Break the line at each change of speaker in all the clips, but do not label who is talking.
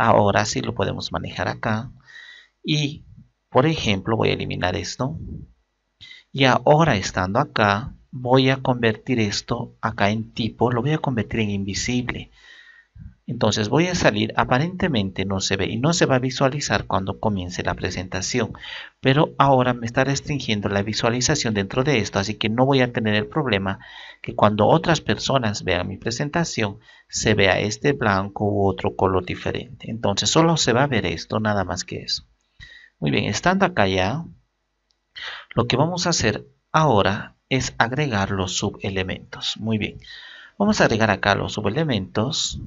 Ahora sí lo podemos manejar acá. Y, por ejemplo, voy a eliminar esto. Y ahora estando acá, voy a convertir esto acá en tipo, lo voy a convertir en invisible. Entonces voy a salir, aparentemente no se ve y no se va a visualizar cuando comience la presentación, pero ahora me está restringiendo la visualización dentro de esto, así que no voy a tener el problema que cuando otras personas vean mi presentación se vea este blanco u otro color diferente. Entonces solo se va a ver esto, nada más que eso. Muy bien, estando acá ya, lo que vamos a hacer ahora es agregar los subelementos. Muy bien, vamos a agregar acá los subelementos.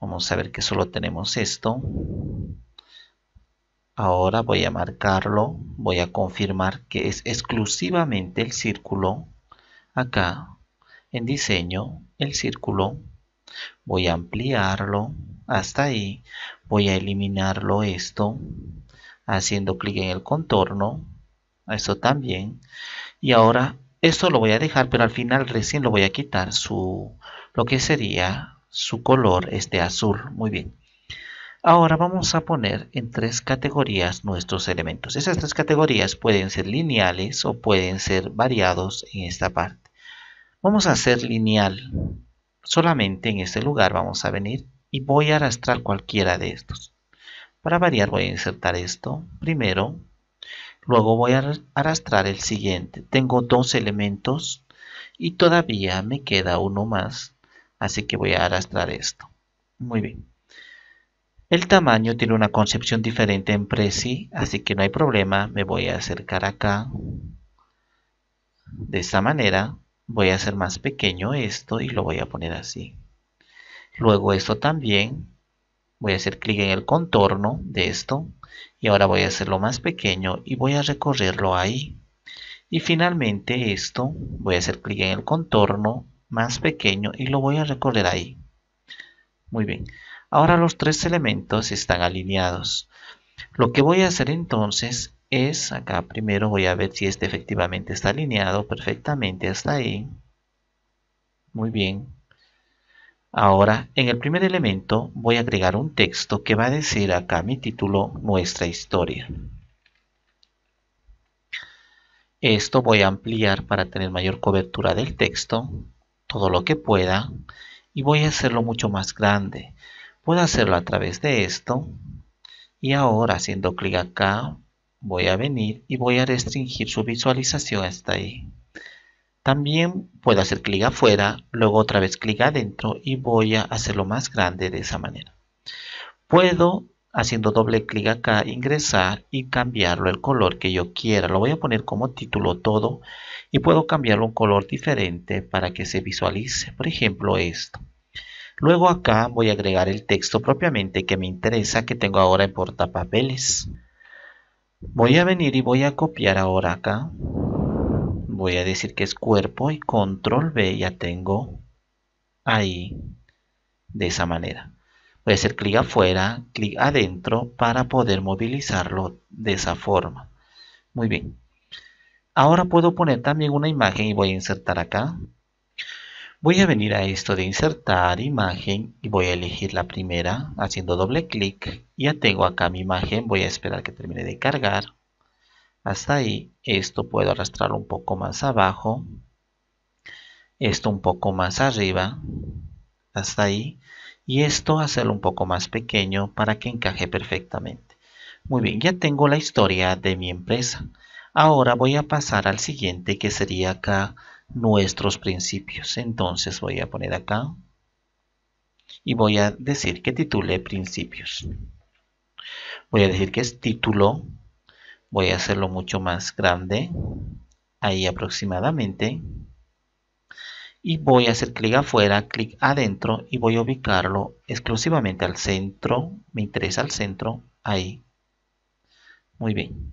Vamos a ver que solo tenemos esto. Ahora voy a marcarlo, voy a confirmar que es exclusivamente el círculo. Acá, en diseño, el círculo. Voy a ampliarlo hasta ahí. Voy a eliminarlo esto, haciendo clic en el contorno. Eso también. Y ahora, esto lo voy a dejar, pero al final recién lo voy a quitar su, lo que sería su color es de azul. Muy bien. Ahora vamos a poner en tres categorías nuestros elementos. Esas tres categorías pueden ser lineales o pueden ser variados en esta parte. Vamos a hacer lineal. Solamente en este lugar vamos a venir y voy a arrastrar cualquiera de estos. Para variar voy a insertar esto primero. Luego voy a arrastrar el siguiente. Tengo dos elementos y todavía me queda uno más Así que voy a arrastrar esto. Muy bien. El tamaño tiene una concepción diferente en Prezi, así que no hay problema. Me voy a acercar acá. De esta manera voy a hacer más pequeño esto y lo voy a poner así. Luego esto también. Voy a hacer clic en el contorno de esto. Y ahora voy a hacerlo más pequeño y voy a recorrerlo ahí. Y finalmente esto, voy a hacer clic en el contorno más pequeño y lo voy a recorrer ahí. Muy bien. Ahora los tres elementos están alineados. Lo que voy a hacer entonces es, acá primero voy a ver si este efectivamente está alineado perfectamente hasta ahí. Muy bien. Ahora, en el primer elemento voy a agregar un texto que va a decir acá mi título, nuestra historia. Esto voy a ampliar para tener mayor cobertura del texto todo lo que pueda y voy a hacerlo mucho más grande. Puedo hacerlo a través de esto y ahora haciendo clic acá voy a venir y voy a restringir su visualización hasta ahí. También puedo hacer clic afuera, luego otra vez clic adentro y voy a hacerlo más grande de esa manera. Puedo haciendo doble clic acá, ingresar y cambiarlo el color que yo quiera. Lo voy a poner como título todo y puedo cambiarlo un color diferente para que se visualice. Por ejemplo, esto. Luego acá voy a agregar el texto propiamente que me interesa que tengo ahora en portapapeles. Voy a venir y voy a copiar ahora acá. Voy a decir que es cuerpo y control B ya tengo ahí de esa manera. Voy a hacer clic afuera, clic adentro para poder movilizarlo de esa forma. Muy bien. Ahora puedo poner también una imagen y voy a insertar acá. Voy a venir a esto de insertar imagen y voy a elegir la primera haciendo doble clic. Ya tengo acá mi imagen, voy a esperar que termine de cargar. Hasta ahí, esto puedo arrastrar un poco más abajo. Esto un poco más arriba. Hasta ahí y esto hacerlo un poco más pequeño para que encaje perfectamente. Muy bien, ya tengo la historia de mi empresa. Ahora voy a pasar al siguiente que sería acá nuestros principios. Entonces voy a poner acá y voy a decir que titule principios. Voy a decir que es título. Voy a hacerlo mucho más grande. Ahí aproximadamente y voy a hacer clic afuera, clic adentro y voy a ubicarlo exclusivamente al centro, me interesa al centro, ahí. Muy bien.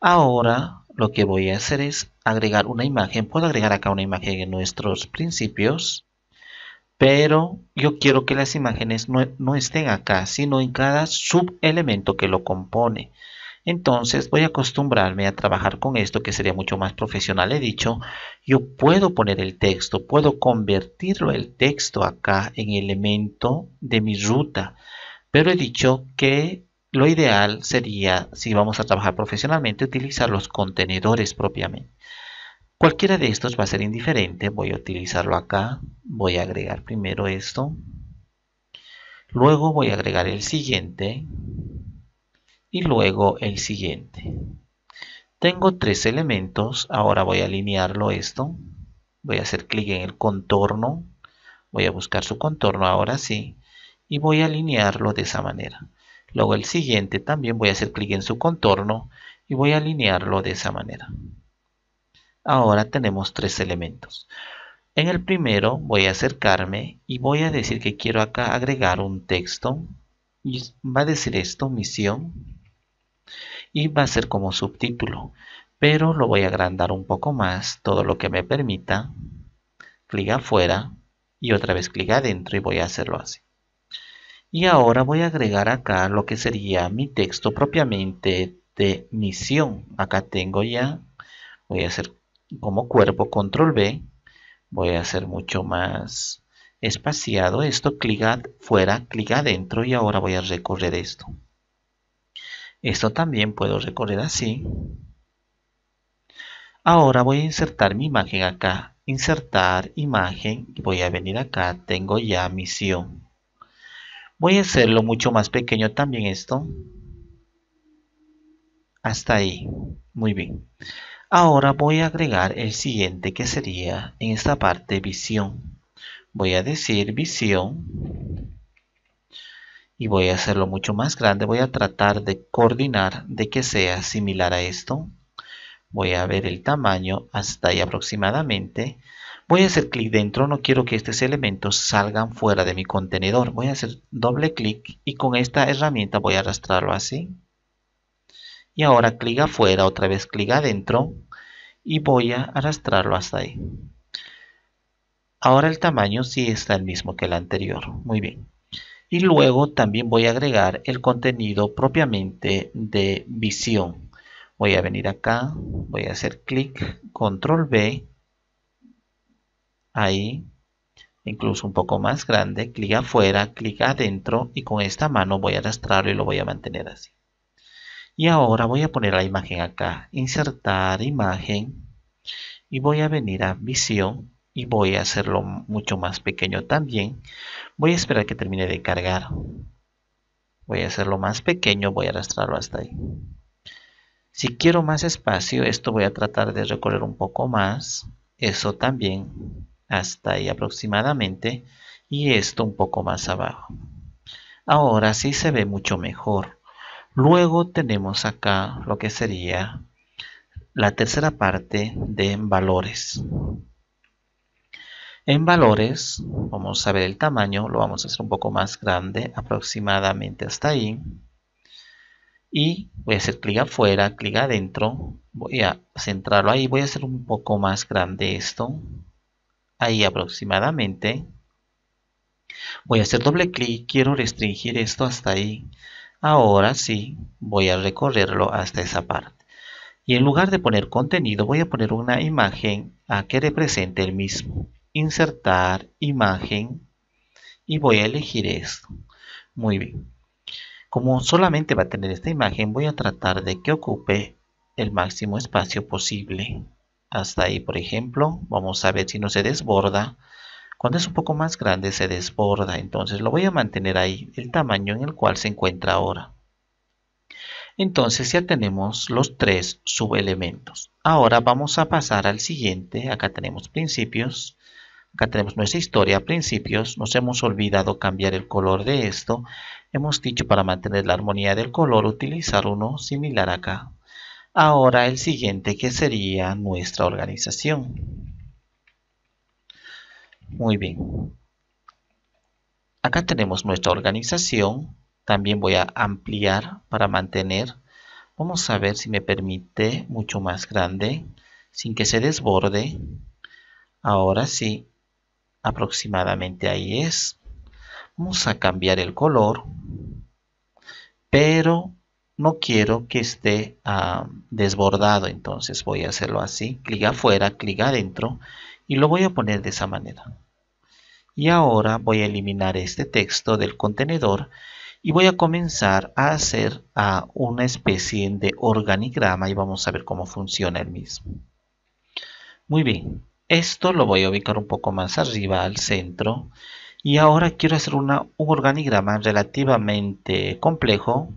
Ahora lo que voy a hacer es agregar una imagen, puedo agregar acá una imagen en nuestros principios, pero yo quiero que las imágenes no, no estén acá, sino en cada subelemento que lo compone. Entonces voy a acostumbrarme a trabajar con esto que sería mucho más profesional. He dicho, yo puedo poner el texto, puedo convertirlo el texto acá en elemento de mi ruta. Pero he dicho que lo ideal sería, si vamos a trabajar profesionalmente, utilizar los contenedores propiamente. Cualquiera de estos va a ser indiferente. Voy a utilizarlo acá. Voy a agregar primero esto. Luego voy a agregar el siguiente y luego el siguiente. Tengo tres elementos, ahora voy a alinearlo esto. Voy a hacer clic en el contorno, voy a buscar su contorno ahora sí y voy a alinearlo de esa manera. Luego el siguiente también voy a hacer clic en su contorno y voy a alinearlo de esa manera. Ahora tenemos tres elementos. En el primero voy a acercarme y voy a decir que quiero acá agregar un texto. Y va a decir esto, misión, y va a ser como subtítulo pero lo voy a agrandar un poco más todo lo que me permita clic afuera y otra vez clic adentro y voy a hacerlo así y ahora voy a agregar acá lo que sería mi texto propiamente de misión acá tengo ya voy a hacer como cuerpo control B voy a hacer mucho más espaciado esto clic afuera, clic adentro y ahora voy a recorrer esto esto también puedo recorrer así. Ahora voy a insertar mi imagen acá. Insertar imagen. voy a venir acá. Tengo ya misión. Voy a hacerlo mucho más pequeño también esto. Hasta ahí. Muy bien. Ahora voy a agregar el siguiente que sería en esta parte visión. Voy a decir visión y voy a hacerlo mucho más grande. Voy a tratar de coordinar de que sea similar a esto. Voy a ver el tamaño hasta ahí aproximadamente. Voy a hacer clic dentro, no quiero que estos elementos salgan fuera de mi contenedor. Voy a hacer doble clic y con esta herramienta voy a arrastrarlo así. Y ahora clic afuera, otra vez clic adentro y voy a arrastrarlo hasta ahí. Ahora el tamaño sí está el mismo que el anterior. Muy bien y luego también voy a agregar el contenido propiamente de visión. Voy a venir acá, voy a hacer clic, control B, ahí, incluso un poco más grande, clic afuera, clic adentro y con esta mano voy a arrastrarlo y lo voy a mantener así. Y ahora voy a poner la imagen acá, insertar imagen y voy a venir a visión y voy a hacerlo mucho más pequeño también. Voy a esperar que termine de cargar. Voy a hacerlo más pequeño, voy a arrastrarlo hasta ahí. Si quiero más espacio, esto voy a tratar de recorrer un poco más. Eso también, hasta ahí aproximadamente. Y esto un poco más abajo. Ahora sí se ve mucho mejor. Luego tenemos acá lo que sería la tercera parte de valores. En valores, vamos a ver el tamaño, lo vamos a hacer un poco más grande, aproximadamente hasta ahí. Y voy a hacer clic afuera, clic adentro, voy a centrarlo ahí, voy a hacer un poco más grande esto, ahí aproximadamente. Voy a hacer doble clic, quiero restringir esto hasta ahí. Ahora sí, voy a recorrerlo hasta esa parte. Y en lugar de poner contenido, voy a poner una imagen a que represente el mismo insertar imagen y voy a elegir esto. Muy bien. Como solamente va a tener esta imagen, voy a tratar de que ocupe el máximo espacio posible. Hasta ahí, por ejemplo, vamos a ver si no se desborda. Cuando es un poco más grande se desborda, entonces lo voy a mantener ahí, el tamaño en el cual se encuentra ahora. Entonces ya tenemos los tres subelementos. Ahora vamos a pasar al siguiente, acá tenemos principios, Acá tenemos nuestra historia, a principios, nos hemos olvidado cambiar el color de esto. Hemos dicho para mantener la armonía del color utilizar uno similar acá. Ahora el siguiente que sería nuestra organización. Muy bien. Acá tenemos nuestra organización. También voy a ampliar para mantener. Vamos a ver si me permite mucho más grande, sin que se desborde. Ahora sí, aproximadamente ahí es. Vamos a cambiar el color, pero no quiero que esté ah, desbordado, entonces voy a hacerlo así. Clic afuera, clic adentro y lo voy a poner de esa manera. Y ahora voy a eliminar este texto del contenedor y voy a comenzar a hacer ah, una especie de organigrama y vamos a ver cómo funciona el mismo. Muy bien, esto lo voy a ubicar un poco más arriba al centro. Y ahora quiero hacer una, un organigrama relativamente complejo.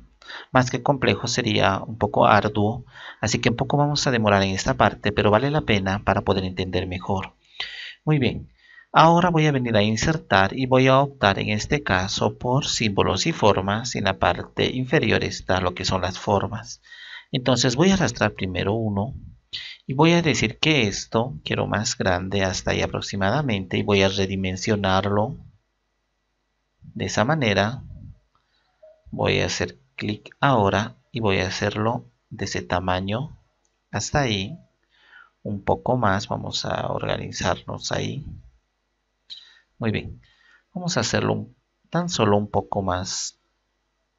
Más que complejo sería un poco arduo. Así que un poco vamos a demorar en esta parte, pero vale la pena para poder entender mejor. Muy bien. Ahora voy a venir a insertar y voy a optar en este caso por símbolos y formas. En la parte inferior está lo que son las formas. Entonces voy a arrastrar primero uno, y voy a decir que esto quiero más grande hasta ahí aproximadamente y voy a redimensionarlo de esa manera. Voy a hacer clic ahora y voy a hacerlo de ese tamaño hasta ahí. Un poco más, vamos a organizarnos ahí. Muy bien, vamos a hacerlo tan solo un poco más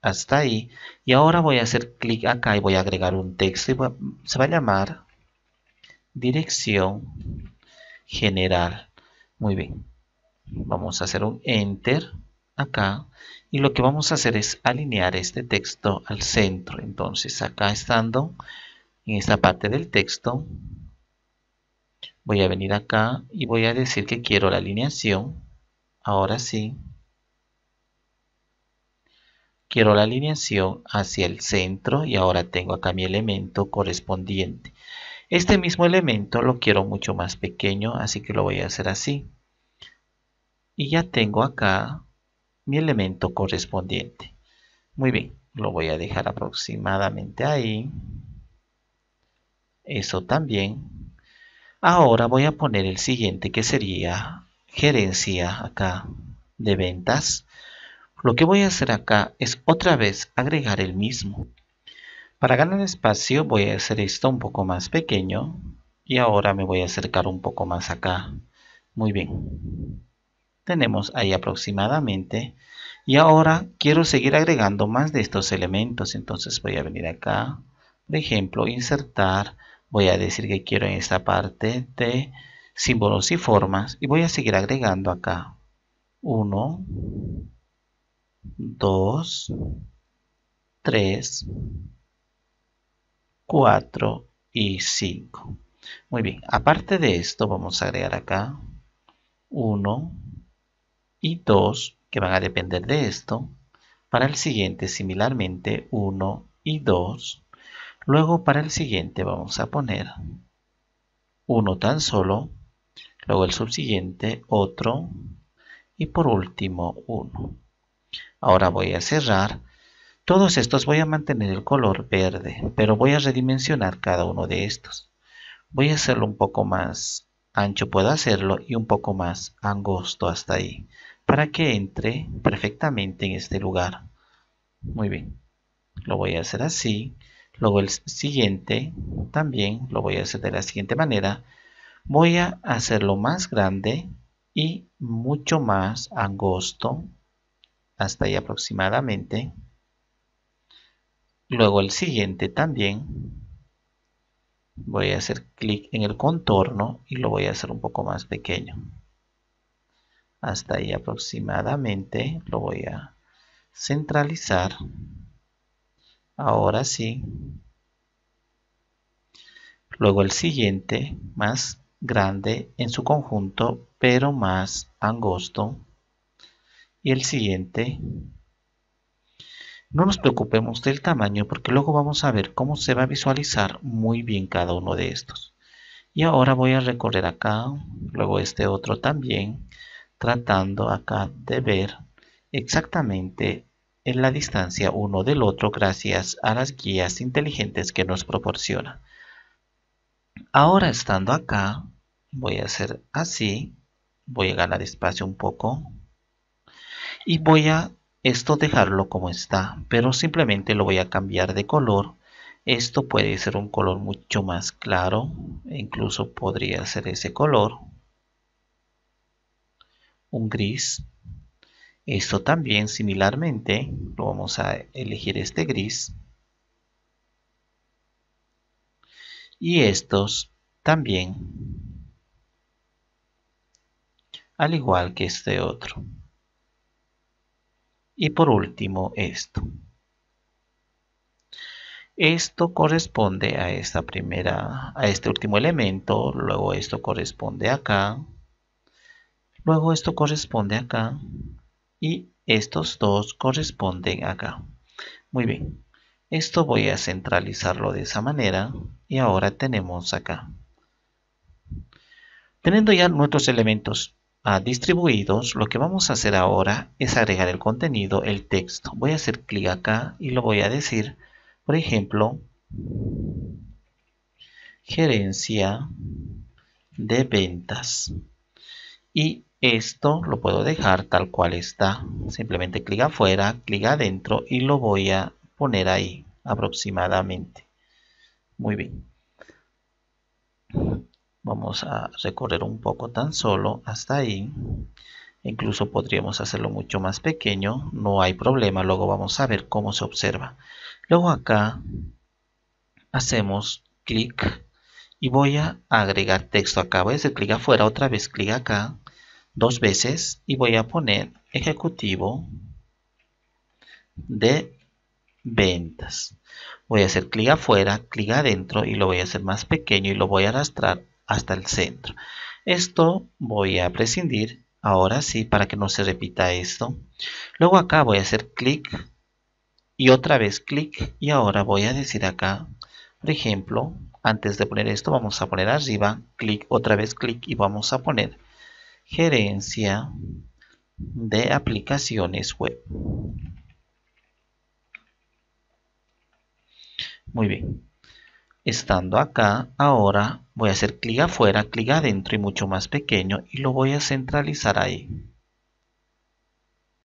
hasta ahí. Y ahora voy a hacer clic acá y voy a agregar un texto y se va a llamar dirección general. Muy bien, vamos a hacer un enter acá y lo que vamos a hacer es alinear este texto al centro. Entonces acá estando en esta parte del texto, voy a venir acá y voy a decir que quiero la alineación. Ahora sí. Quiero la alineación hacia el centro y ahora tengo acá mi elemento correspondiente. Este mismo elemento lo quiero mucho más pequeño, así que lo voy a hacer así. Y ya tengo acá mi elemento correspondiente. Muy bien, lo voy a dejar aproximadamente ahí. Eso también. Ahora voy a poner el siguiente que sería gerencia acá de ventas. Lo que voy a hacer acá es otra vez agregar el mismo. Para ganar espacio voy a hacer esto un poco más pequeño y ahora me voy a acercar un poco más acá. Muy bien. Tenemos ahí aproximadamente. Y ahora quiero seguir agregando más de estos elementos. Entonces voy a venir acá. Por ejemplo, insertar. Voy a decir que quiero en esta parte de símbolos y formas. Y voy a seguir agregando acá. 1, 2, 3, 4 y 5. Muy bien, aparte de esto vamos a agregar acá 1 y 2 que van a depender de esto. Para el siguiente similarmente 1 y 2. Luego para el siguiente vamos a poner 1 tan solo. Luego el subsiguiente otro. Y por último 1. Ahora voy a cerrar todos estos voy a mantener el color verde, pero voy a redimensionar cada uno de estos. Voy a hacerlo un poco más ancho, puedo hacerlo, y un poco más angosto hasta ahí, para que entre perfectamente en este lugar. Muy bien, lo voy a hacer así. Luego el siguiente también lo voy a hacer de la siguiente manera. Voy a hacerlo más grande y mucho más angosto, hasta ahí aproximadamente luego el siguiente también voy a hacer clic en el contorno y lo voy a hacer un poco más pequeño hasta ahí aproximadamente lo voy a centralizar ahora sí luego el siguiente más grande en su conjunto pero más angosto y el siguiente no nos preocupemos del tamaño porque luego vamos a ver cómo se va a visualizar muy bien cada uno de estos. Y ahora voy a recorrer acá, luego este otro también, tratando acá de ver exactamente en la distancia uno del otro gracias a las guías inteligentes que nos proporciona. Ahora estando acá, voy a hacer así, voy a ganar espacio un poco y voy a esto dejarlo como está pero simplemente lo voy a cambiar de color esto puede ser un color mucho más claro e incluso podría ser ese color un gris esto también similarmente lo vamos a elegir este gris y estos también al igual que este otro y por último, esto. Esto corresponde a esta primera, a este último elemento, luego esto corresponde acá, luego esto corresponde acá y estos dos corresponden acá. Muy bien, esto voy a centralizarlo de esa manera y ahora tenemos acá. Teniendo ya nuestros elementos distribuidos, lo que vamos a hacer ahora es agregar el contenido, el texto. Voy a hacer clic acá y lo voy a decir, por ejemplo, gerencia de ventas. Y esto lo puedo dejar tal cual está. Simplemente clic afuera, clic adentro y lo voy a poner ahí aproximadamente. Muy bien vamos a recorrer un poco tan solo hasta ahí incluso podríamos hacerlo mucho más pequeño no hay problema luego vamos a ver cómo se observa luego acá hacemos clic y voy a agregar texto acá voy a hacer clic afuera otra vez clic acá dos veces y voy a poner ejecutivo de ventas voy a hacer clic afuera clic adentro y lo voy a hacer más pequeño y lo voy a arrastrar hasta el centro. Esto voy a prescindir ahora sí para que no se repita esto. Luego acá voy a hacer clic y otra vez clic y ahora voy a decir acá, por ejemplo, antes de poner esto vamos a poner arriba, clic, otra vez clic y vamos a poner gerencia de aplicaciones web. Muy bien estando acá, ahora voy a hacer clic afuera, clic adentro y mucho más pequeño y lo voy a centralizar ahí.